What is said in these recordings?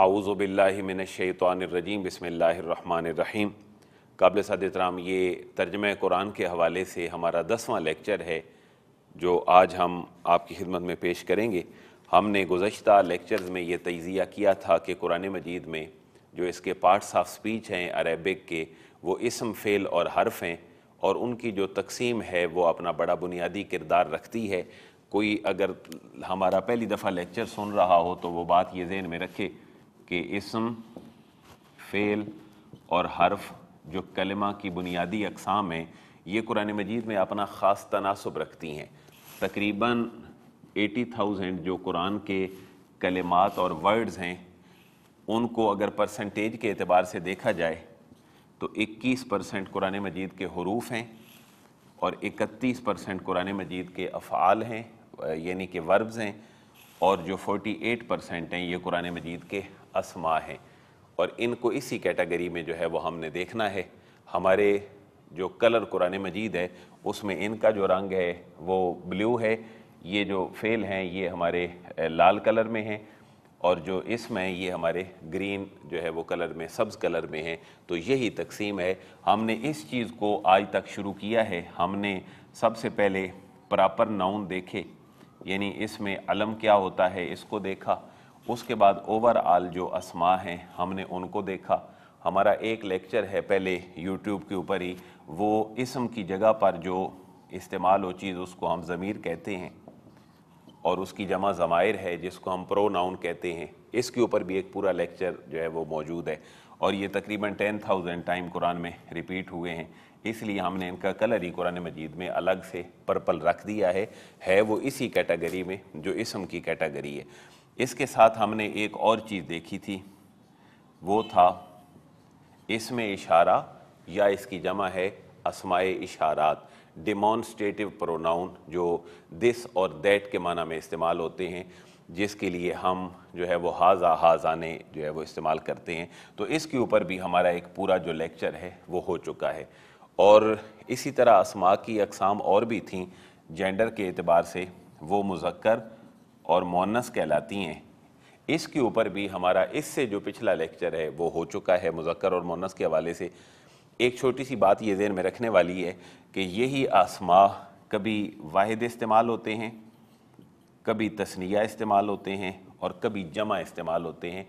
आऊज़बिल्लिमिनशैतरजीम बसमीम काबिल सदराम ये तर्जम कुरान के हवाले से हमारा दसवां लेक्चर है जो आज हम आपकी खिदमत में पेश करेंगे हमने गुज्त लेक्चर्स में ये तजिया किया था कि कुरान मजीद में जो इसके पार्ट्स ऑफ स्पीच हैं अरेबिक के वो इसम फ़ेल और हर्फ हैं और उनकी जो तकसीम है वो अपना बड़ा बुनियादी किरदार रखती है कोई अगर हमारा पहली दफ़ा लेक्चर सुन रहा हो तो वो बात ये जहन में रखे कि इसम फ़ेल और हर्फ जो कलमा की बुनियादी अकसाम हैं ये कुरान मजीद में अपना ख़ास तनासब रखती हैं तकरीबन 80,000 जो कुरान के कलमात और वर्ड्स हैं उनको अगर परसेंटेज के अतबार से देखा जाए तो 21 परसेंट कुरान मजीद के हरूफ हैं और 31 परसेंट कुरान मजीद के अफ़ाल हैं यानी कि वर्ब्स हैं और जो 48 परसेंट हैं ये कुरान मजीद के असमा हैं और इनको इसी कैटेगरी में जो है वो हमने देखना है हमारे जो कलर कुरान मजीद है उसमें इनका जो रंग है वो ब्लू है ये जो फेल हैं ये हमारे लाल कलर में हैं और जो इसमें ये हमारे ग्रीन जो है वो कलर में सब्ज़ कलर में है तो यही तकसीम है हमने इस चीज़ को आज तक शुरू किया है हमने सबसे पहले प्रॉपर नाउन देखे यानी इसमें अलम क्या होता है इसको देखा उसके बाद ओवरऑल जो असमा हैं हमने उनको देखा हमारा एक लेक्चर है पहले यूट्यूब के ऊपर ही वो इसम की जगह पर जो इस्तेमाल हो चीज़ उसको हम ज़मीर कहते हैं और उसकी जमा ज़मायर है जिसको हम प्रो नाउन कहते हैं इसके ऊपर भी एक पूरा लेक्चर जो है वो मौजूद है और ये तकरीबन टेन थाउजेंड टाइम कुरान में रिपीट हुए हैं इसलिए हमने इनका कलर ही कुरान मजीद में अलग से पर्पल रख दिया है है वो इसी कैटेगरी में जो इसम की कैटेगरी है इसके साथ हमने एक और चीज़ देखी थी वो था इसमें इशारा या इसकी जमा है असमाय इशारात डिमॉन्स्ट्रेटिव प्रोनाउन जो दिस और दैट के माना में इस्तेमाल होते हैं जिसके लिए हम जो है वो हाजा हाजाने जो है वो इस्तेमाल करते हैं तो इसके ऊपर भी हमारा एक पूरा जो लेक्चर है वो हो चुका है और इसी तरह असमा की अकसाम और भी थी जेंडर के अतबार से वो मुजक्कर और मोनस कहलाती हैं इसके ऊपर भी हमारा इससे जो पिछला लेक्चर है वो हो चुका है मुजक्कर और मोनस के हवाले से एक छोटी सी बात ये जहन में रखने वाली है कि यही आसमा कभी वाहिद इस्तेमाल होते हैं कभी तस्निया इस्तेमाल होते हैं और कभी जमा इस्तेमाल होते हैं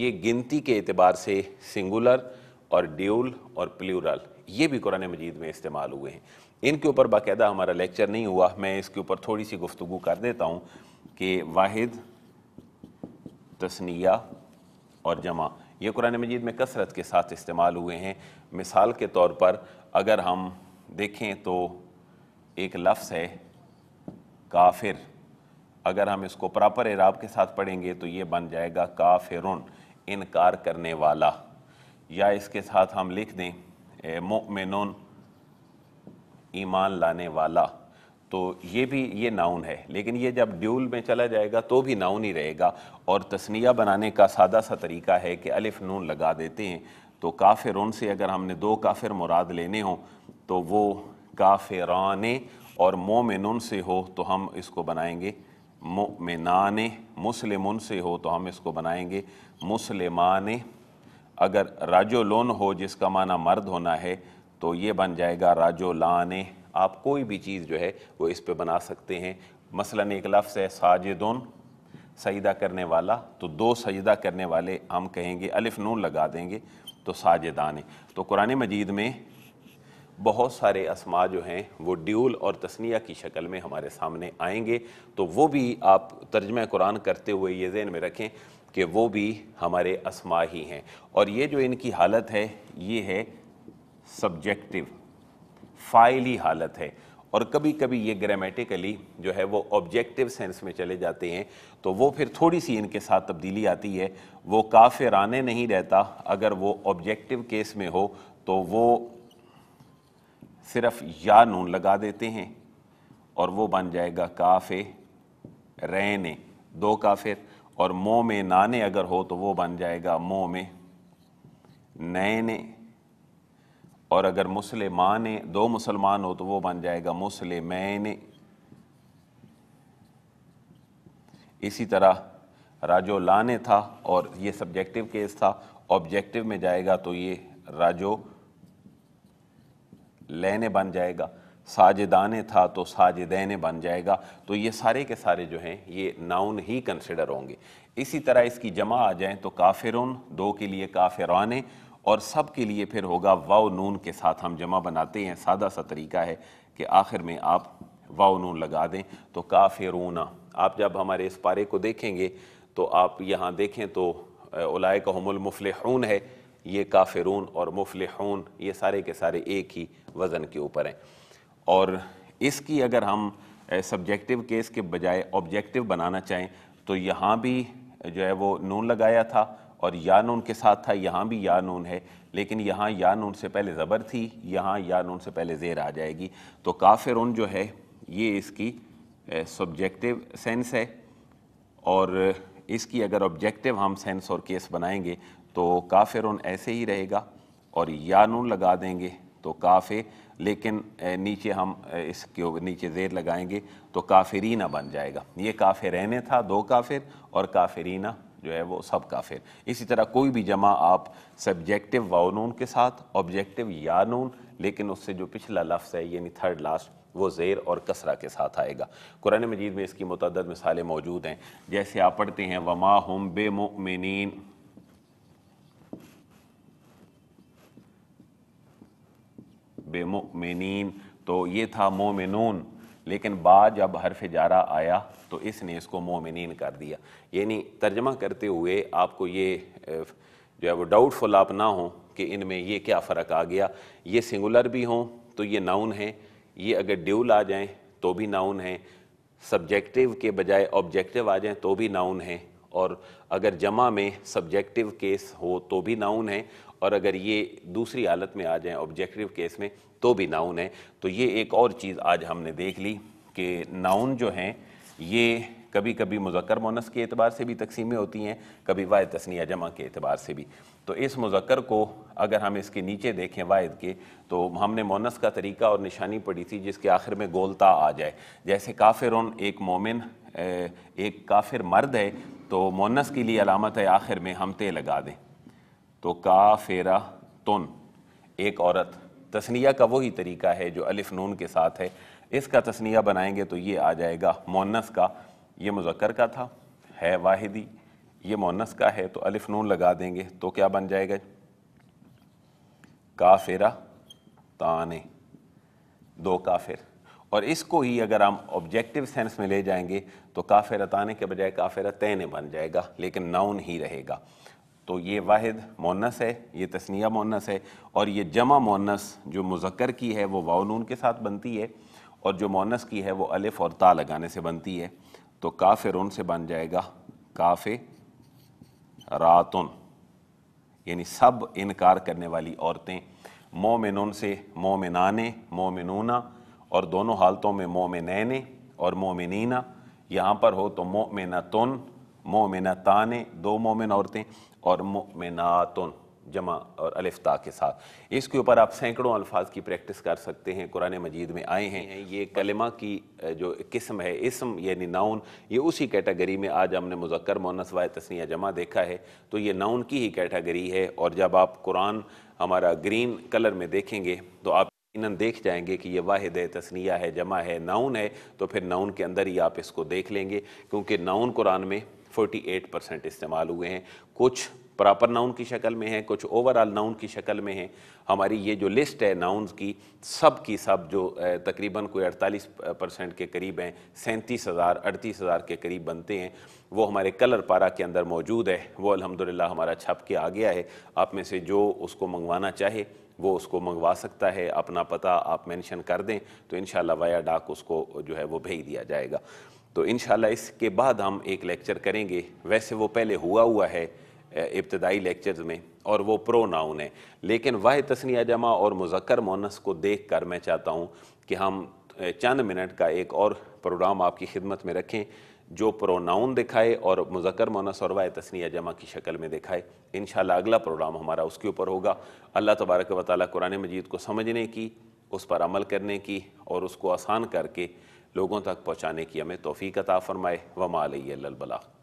ये गिनती के अतबार से सिंगुलर और ड्यूल और प्लूरल ये भी कुरान मजीद में इस्तेमाल हुए हैं इनके ऊपर बाकायदा हमारा लेक्चर नहीं हुआ मैं इसके ऊपर थोड़ी सी गुफ्तु कर देता हूँ कि वाहिद तस्निया और जमा ये कुरान मजीद में कसरत के साथ इस्तेमाल हुए हैं मिसाल के तौर पर अगर हम देखें तो एक लफ्ज़ है काफिर अगर हम इसको प्रॉपर एराब के साथ पढ़ेंगे तो ये बन जाएगा काफिरुन इनकार करने वाला या इसके साथ हम लिख दें मोमिन ईमान लाने वाला तो ये भी ये नाउन है लेकिन ये जब ड्यूल में चला जाएगा तो भी नाउन ही रहेगा और तस्निया बनाने का सादा सा तरीका है कि अलिफ नून लगा देते हैं तो काफिर से अगर हमने दो काफिर मुराद लेने हों तो वो काफिरान और मोमिन से हो तो हम इसको बनाएंगे मुमिनान मुसलिम से हो तो हम इसको बनाएंगे मुसलिमान अगर राजोलोन हो जिसका माना मर्द होना है तो ये बन जाएगा राजोलान आप कोई भी चीज़ जो है वो इस पे बना सकते हैं मसलन एक लफ्ज़ है साजिदोन सजदा करने वाला तो दो सजदा करने वाले हम कहेंगे अलिफ नून लगा देंगे तो साजिदान तो कुरान मजीद में बहुत सारे असमा जो हैं वो ड्यूल और तस्निया की शक्ल में हमारे सामने आएंगे तो वो भी आप तर्जमा कुरान करते हुए ये जहन में रखें कि वो भी हमारे असमा ही हैं और ये जो इनकी हालत है ये है सब्जेक्टिव फाइली हालत है और कभी कभी ये ग्रामेटिकली जो है वो ऑब्जेक्टिव सेंस में चले जाते हैं तो वो फिर थोड़ी सी इनके साथ तब्दीली आती है वो काफिराने नहीं रहता अगर वो ऑब्जेक्टिव केस में हो तो वो सिर्फ या नून लगा देते हैं और वो बन जाएगा काफ़े रहने दो काफिर और मोह में नाने अगर हो तो वो बन जाएगा मोह में नैने और अगर मुसलमाने दो मुसलमान हो तो वो बन जाएगा मुसलमैने इसी तरह राजो लाने था और ये सब्जेक्टिव केस था ऑब्जेक्टिव में जाएगा तो ये राजो लेने बन जाएगा साजिदाने था तो साजिदैन बन जाएगा तो ये सारे के सारे जो हैं ये नाउन ही कंसिडर होंगे इसी तरह इसकी जमा आ जाए तो काफिरुन दो के लिए काफिरान और सब के लिए फिर होगा वाव नून के साथ हम जमा बनाते हैं सादा सा तरीका है कि आखिर में आप वाव नून लगा दें तो काफिरूना आप जब हमारे इस पारे को देखेंगे तो आप यहाँ देखें तो उलाय का हमल है ये काफिरून और मुफलहून ये सारे के सारे एक ही वज़न के ऊपर हैं और इसकी अगर हम सब्जेक्टिव केस के बजाय ऑब्जेक्टिव बनाना चाहें तो यहाँ भी जो है वो नून लगाया था और या नून के साथ था यहाँ भी या नून है लेकिन यहाँ या नून से पहले ज़बर थी यहाँ या नून से पहले ज़ेर आ जाएगी तो काफिरून जो है ये इसकी सब्जेक्टिव सेंस है और इसकी अगर ऑब्जेक्टिव हम सेंस और केस बनाएंगे तो काफिर ऐसे ही रहेगा और या नून लगा देंगे तो काफ़े लेकिन नीचे हम इसके नीचे जेर लगाएंगे तो काफिरीना बन जाएगा ये काफ़े रहने था दो काफिर और काफिरीना जो है वो सब काफिर इसी तरह कोई भी जमा आप सब्जेक्टिव वनून के साथ ऑब्जेक्टिव या नून लेकिन उससे जो पिछला लफ्ज़ है यानी थर्ड लास्ट वो ज़ेर और कसरा के साथ आएगा कुरान मजीद में इसकी मतदद मिसालें मौजूद हैं जैसे आप पढ़ते हैं वमा हम बेमिन बेमोमिन तो ये था मोमिनून लेकिन बाद जब हरफ जारा आया तो इसने इसको मोमिन कर दिया यानी तर्जमा करते हुए आपको ये जो है वो डाउटफुल आप ना हों कि इनमें ये क्या फ़र्क आ गया ये सिंगुलर भी हों तो ये नाउन है ये अगर ड्यूल आ जाएं तो भी नाउन है सब्जेक्टिव के बजाय ऑब्जेक्टिव आ जाएं तो भी नाउन है और अगर जमा में सब्जेक्टिव केस हो तो भी नाउन है और अगर ये दूसरी हालत में आ जाए ऑब्जेक्टिव केस में तो भी नाउन है तो ये एक और चीज़ आज हमने देख ली कि नाउन जो हैं ये कभी कभी मुजक्र मोनस के अतबार से भी तकसीमें होती हैं कभी वाद तस्निया जमा के अतबार से भी तो इस मुजक्र को अगर हम इसके नीचे देखें वायद के तो हमने मोनस का तरीका और निशानी पढ़ी थी जिसके आखिर में गोलता आ जाए जैसे काफिर एक मोमिन एक काफिर मर्द है तो मोनस के लिए अलामत है आखिर में हम ते लगा दें तो का फेरा तुन एक औरत तस्निया का वही तरीका है जो अलिफ नून के साथ है इसका तस्निया बनाएंगे तो ये आ जाएगा मोनस का ये मुजक्कर का था है वाहिदी ये मोनस का है तो अलिफ नून लगा देंगे तो क्या बन जाएगा काफिरा ताने दो काफिर और इसको ही अगर हम ऑब्जेक्टिव सेंस में ले जाएंगे तो काफिर ताने के बजाय काफिर तैने बन जाएगा लेकिन नाउन ही रहेगा तो ये वाहिद मोनस है ये तस्निया मोनस है और ये जमा मोनस जो मुजक्र की है वो वाउनून के साथ बनती है और जो मोनस की है वो अलिफ और ता लगाने से बनती है तो काफ रोन से बन जाएगा काफ रातन यानी सब इनकार करने वाली औरतें मोमिन से मोमिनाने मोमिनूना और दोनों हालतों में मोमिनैने और मोमिनना यहाँ पर हो तो मोमिन मोमिनतान दो मोमिन औरतें और मोमिनातन जमा और अलिफ्ता के साथ इसके ऊपर आप सैकड़ों अल्फाज की प्रैक्टिस कर सकते हैं कुरान मजीद में आए हैं ये कलमा की जो किस्म है इसम यानी नाउन ये उसी कैटेगरी में आज हमने मुजक्कर मोनस वाय तस्निया जमा देखा है तो ये नाउन की ही कैटेगरी है और जब आप कुरान हमारा ग्रीन कलर में देखेंगे तो आप इन देख जाएंगे कि ये वाहिद है तस्निया है जमा है नाउन है तो फिर नाउन के अंदर ही आप इसको देख लेंगे क्योंकि नाउन कुरान में 48 परसेंट इस्तेमाल हुए हैं कुछ प्रॉपर नाउन की शक्ल में हैं कुछ ओवरऑल नाउन की शक्ल में है हमारी ये जो लिस्ट है नाउन्स की सब की सब जो तकरीबन कोई 48 परसेंट के करीब हैं सैंतीस हज़ार अड़तीस हज़ार के करीब बनते हैं वो हमारे कलर पारा के अंदर मौजूद है वो अलहमदिल्ला हमारा छप के आ गया है आप में से जो उसको मंगवाना चाहे वो उसको मंगवा सकता है अपना पता आप मेंशन कर दें तो इन वाया डाक उसको जो है वो भेज दिया जाएगा तो इन इसके बाद हम एक लेक्चर करेंगे वैसे वो पहले हुआ हुआ है इब्तदाई लेक्चर्स में और वो प्रो नाउन है लेकिन वाह तस्निया जमा और मुजक्र मोनस को देख कर मैं चाहता हूँ कि हम चंद मिनट का एक और प्रोग्राम आपकी खिदमत में रखें जो प्रोनाउन दिखाए और मुजक्र मोनस और वाय जमा की शक्ल में दिखाए इन अगला प्रोग्राम हमारा उसके ऊपर होगा अल्लाह तबारक व कुरान मजीद को समझने की उस पर अमल करने की और उसको आसान करके लोगों तक पहुँचाने की हमें तोफ़ी कता फ़रमाए व बला